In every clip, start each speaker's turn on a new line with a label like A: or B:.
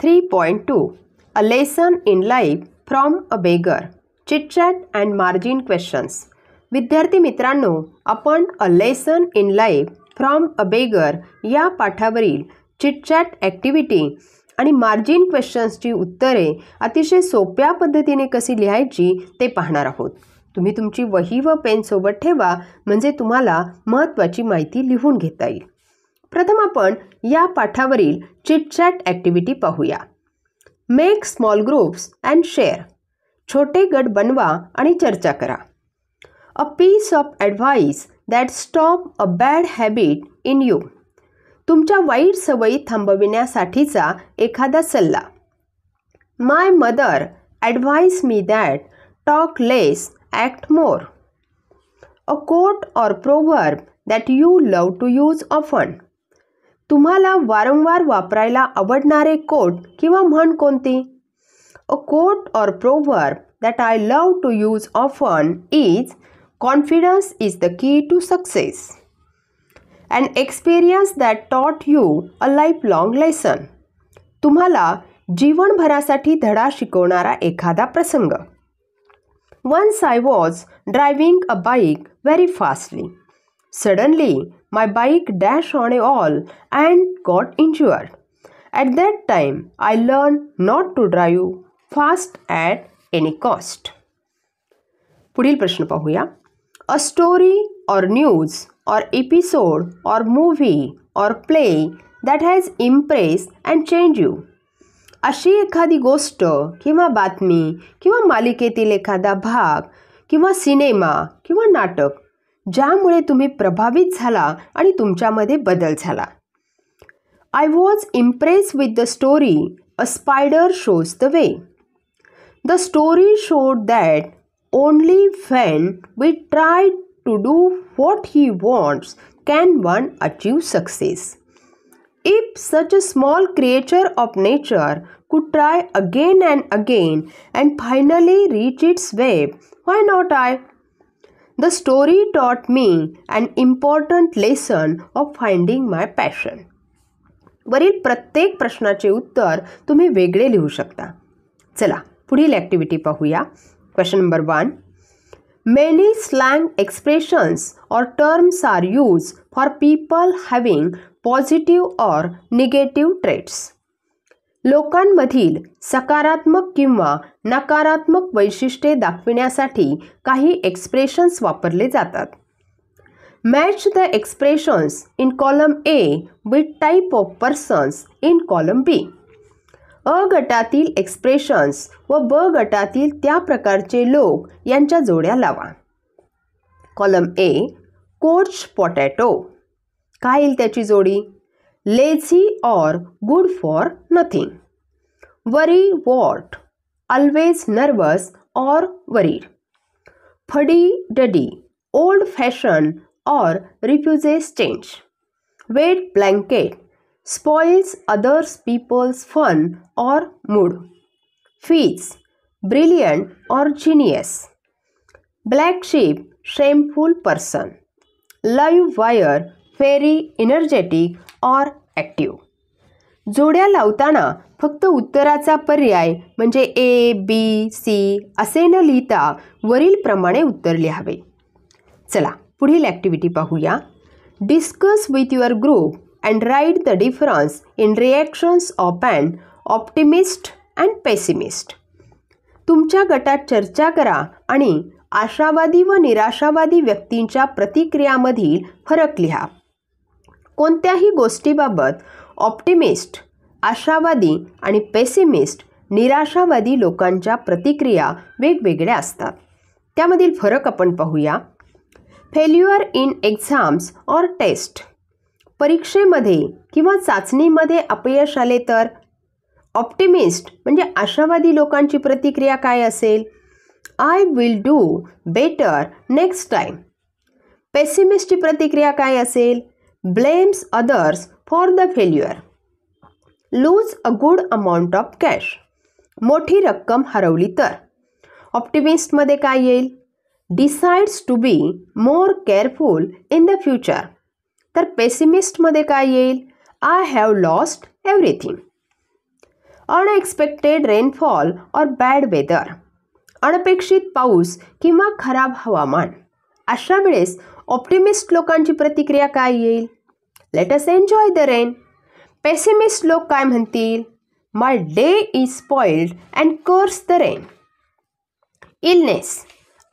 A: Three point two a lesson in life from a beggar chitchat and margin questions विद्यार्थी मित्रांनो आपण a lesson in life from a beggar या पाठावरील chitchat activity आणि margin क्वेश्चन्सची उत्तरे अतिशय सोप्या पद्धतीने कशी लिहायची ते पाहणार आहोत तुम्ही तुमची वही व पेनसोबत ठेवा म्हणजे तुम्हाला महत्त्वाची माहिती लिहून घेता येईल प्रथम आपण या पाठावरील चिटचॅट ॲक्टिव्हिटी पाहूया make small groups and share छोटे गट बनवा आणि चर्चा करा a piece of advice that stop a bad habit in you तुमच्या वाईट सवयी थांबविण्यासाठीचा एखादा सल्ला my mother advice me that talk less act more a quote or proverb that you love to use often तुम्हाला वारंवार वापरायला आवडणारे कोट किंवा म्हण कोणती a quote or proverb that I love to use often is confidence is the key to success and experience that taught you a life long lesson तुम्हाला जीवनभरासाठी धडा शिकवणारा एखादा प्रसंग once I was driving a bike very fastly Suddenly, my bike dashed on a wall and got injured. At that time, I learned not to drive fast at any cost. पुढील प्रश्न पाहूया a story or news or episode or movie or play that has impress and change you अशी एखादी गोष्ट किंवा बातमी किंवा मालिकेतील एखादा भाग किंवा सिनेमा किंवा नाटक ज्यामुळे तुम्ही प्रभावित झाला आणि तुमच्यामध्ये बदल झाला I was impress with the story a spider shows the way the story showed that only when we try to do what he wants can one achieve success If such a small creature of nature could try again and again and finally reach its web, why not I the story taught me an important lesson of finding my passion वरील प्रत्येक प्रश्नाचे उत्तर तुम्ही वेगळे लिहू शकता चला पुढील ॲक्टिव्हिटी पाहूया question number one many slang expressions or terms are use for people having positive or negative traits लोकांमधील सकारात्मक किंवा नकारात्मक वैशिष्ट्ये दाखविण्यासाठी काही एक्सप्रेशन्स वापरले जातात match the expressions in column A with type of persons in column B अ गटातील एक्सप्रेशन्स व ब गटातील त्या प्रकारचे लोक यांच्या जोड्या लावा कॉलम ए कोच पोटॅटो काय येईल त्याची जोडी lazy or good for nothing. Worry what? Always nervous or worried. Fuddy duddy, old fashioned or refuses change. Wet blanket spoils others people's fun or mood. Feeds, brilliant or genius. Black sheep shameful person. Live wire very energetic or active जोड्या लावताना फक्त उत्तराचा पर्याय म्हणजे A B C असे न लिहिता वरीलप्रमाणे उत्तर लिहावे चला पुढील ॲक्टिव्हिटी पाहूया discuss with your group and write the difference in reactions of and optimist and pessimist तुमच्या गटात चर्चा करा आणि आशावादी व निराशावादी व्यक्तींच्या प्रतिक्रियामधील फरक लिहा कोणत्याही गोष्टीबाबत ऑप्टिमिस्ट आशावादी आणि पेसिमिस्ट निराशावादी लोकांच्या प्रतिक्रिया वेगवेगळ्या असतात त्यामधील फरक आपण पाहूया failure in exams or test परीक्षेमध्ये किंवा चाचणीमध्ये अपयश आले तर ऑप्टिमिस्ट म्हणजे आशावादी लोकांची प्रतिक्रिया काय असेल I will do better next time पेसिमिस्टची प्रतिक्रिया काय असेल blames others for the failure. Lose a good amount of cash. मोठी रक्कम हरवली तर ऑप्टिमिस्टमध्ये काय येईल decides to be more careful in the future तर पेसिमिस्टमध्ये काय येईल I have lost everything unexpected rainfall और बॅड वेदर अनपेक्षित पाऊस किंवा खराब हवामान अशा वेळेस ऑप्टिमिस्ट लोकांची प्रतिक्रिया काय येईल let us enjoy the rain pessimist लोक काय म्हणतील my day is spoiled and curse the rain illness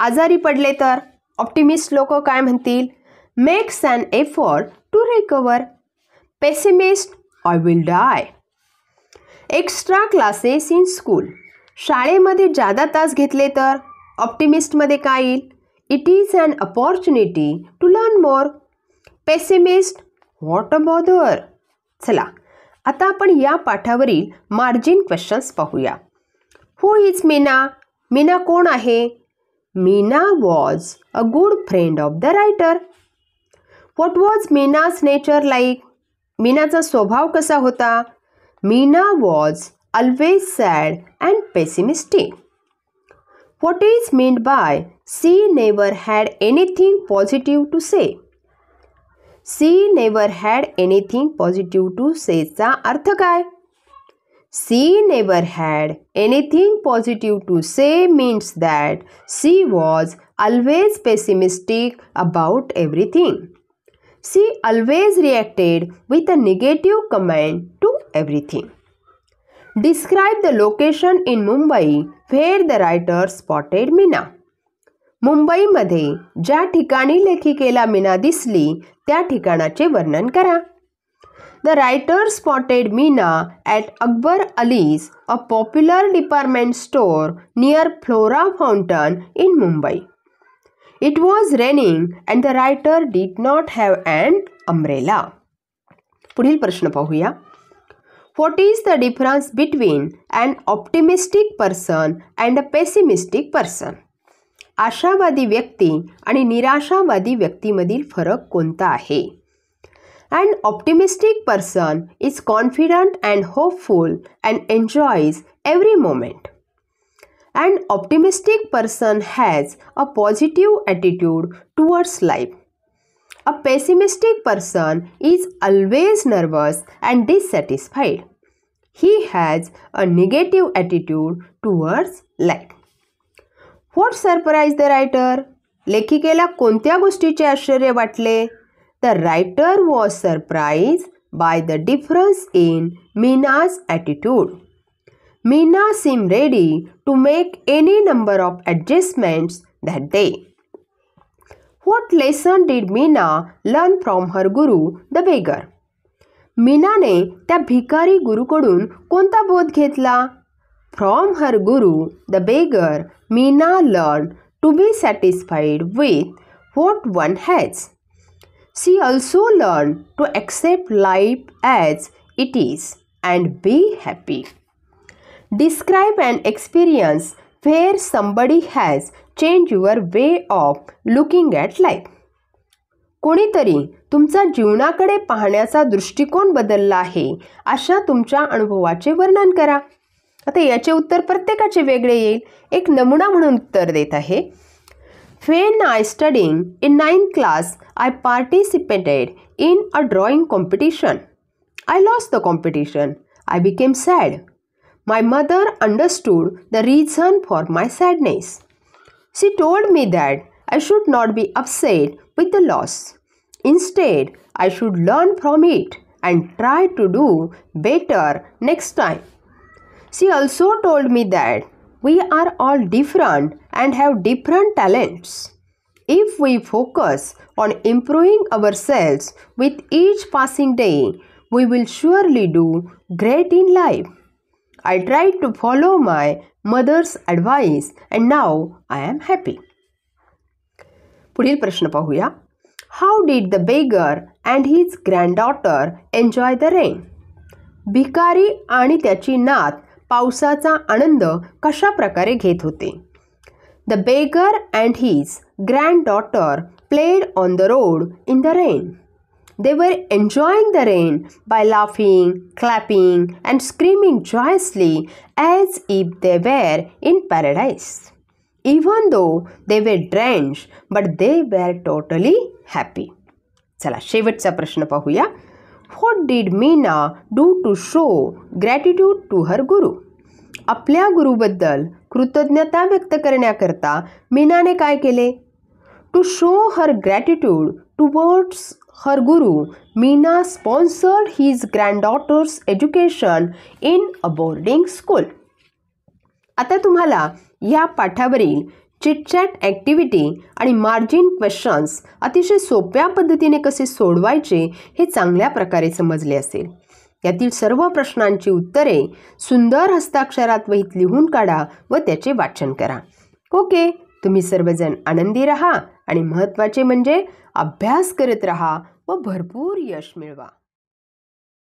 A: आजारी पडले तर ऑप्टिमिस्ट लोक काय म्हणतील makes and effort to recover pessimist I will die extra classes in school शाळेमध्ये जादा तास घेतले तर ऑप्टिमिस्टमध्ये काय येईल it is an opportunity to learn more pessimist what a bother चला आता आपण या पाठावरील मार्जिन क्वेश्चन्स पाहूया हो इज मीना मीना कोण आहे Meena was a good friend of the writer what was Meena's nature like मीनाचा स्वभाव कसा होता Meena was always sad and pessimistic what is mean by she never had anything positive to say she never had anything positive to सेचा अर्थ काय never had anything positive to say means that she was always pessimistic about everything. She always reacted with a negative comment to everything. Describe the location in Mumbai where the writer spotted Mina. मुंबईमध्ये ज्या ठिकाणी लेखिकेला मीना दिसली त्या ठिकाणाचे वर्णन करा the writer spotted Meena at Akbar Ali's a popular department store near Flora Fountain in Mumbai it was raining and the writer did not have and umbrella पुढील प्रश्न पाहूया what is the difference between and optimistic person and a pessimistic person आशावादी व्यक्ती आणि निराशावादी व्यक्तीमधील फरक कोणता आहे and optimistic person is confident and hopeful and enjoys every moment and optimistic person has a positive attitude towards life a pessimistic person is always nervous and dissatisfied he has a negative attitude towards life what surprise the writer लेखिकेला कोणत्या गोष्टीचे आश्चर्य वाटले the writer was surprise by the difference in Meena's attitude Meena seem ready to make any number of adjustments that day what lesson did Meena learn from her guru the beggar मीनाने त्या भिकारी गुरुकडून कोणता बोध घेतला From her guru, the beggar, Meena learned to be satisfied with what one has. She also learned to accept life as it is and be happy. Describe an experience where somebody has changed your way of looking at life. कोणीतरी तुमचा जीवनाकडे पाहण्याचा दृष्टिकोन बदलला आहे अशा तुमच्या अनुभवाचे वर्णन करा आता याचे उत्तर प्रत्येकाचे वेगळे येईल एक नमुना म्हणून उत्तर देत आहे when I studying in nine class I participated in a drawing competition I loss the competition I became sad my mother understood the reason for my sadness she told me that I should not be upset with the loss instead I should learn from it and try to do better next time She also told me that we are all different and have different talents. If we focus on improving ourselves with each passing day, we will surely do great in life. I tried to follow my mother's advice, and now I am happy. पुढील प्रश्न पाहूया how did the beggar and his granddaughter enjoy the rain भिकारी आणि त्याची नात पावसाचा आनंद कशा प्रकारे घेत होते the beggar and his granddaughter played on the road in the rain they were enjoying the rain by laughing clapping and screaming joyously as if they were in paradise even though they were drench but they were totally happy चला शेवटचा प्रश्न पाहूया what did Meena do to show gratitude to her guru आपल्या गुरुबद्दल कृतज्ञता व्यक्त करण्याकरता मीनाने काय केले to show her gratitude towards her guru Meena sponsored his granddaughter's education in a boarding school आता तुम्हाला या पाठावरील चिटचॅट ॲक्टिव्हिटी आणि मार्जिन क्वेश्चन्स अतिशय सोप्या पद्धतीने कसे सोडवायचे हे चांगल्या प्रकारे समजले असेल यातील सर्व प्रश्नांची उत्तरे सुंदर हस्ताक्षरात वहीत लिहून काढा व त्याचे वाचन करा ओके तुम्ही सर्वजण आनंदी रहा आणि महत्त्वाचे म्हणजे अभ्यास करत रहा व भरपूर यश मिळवा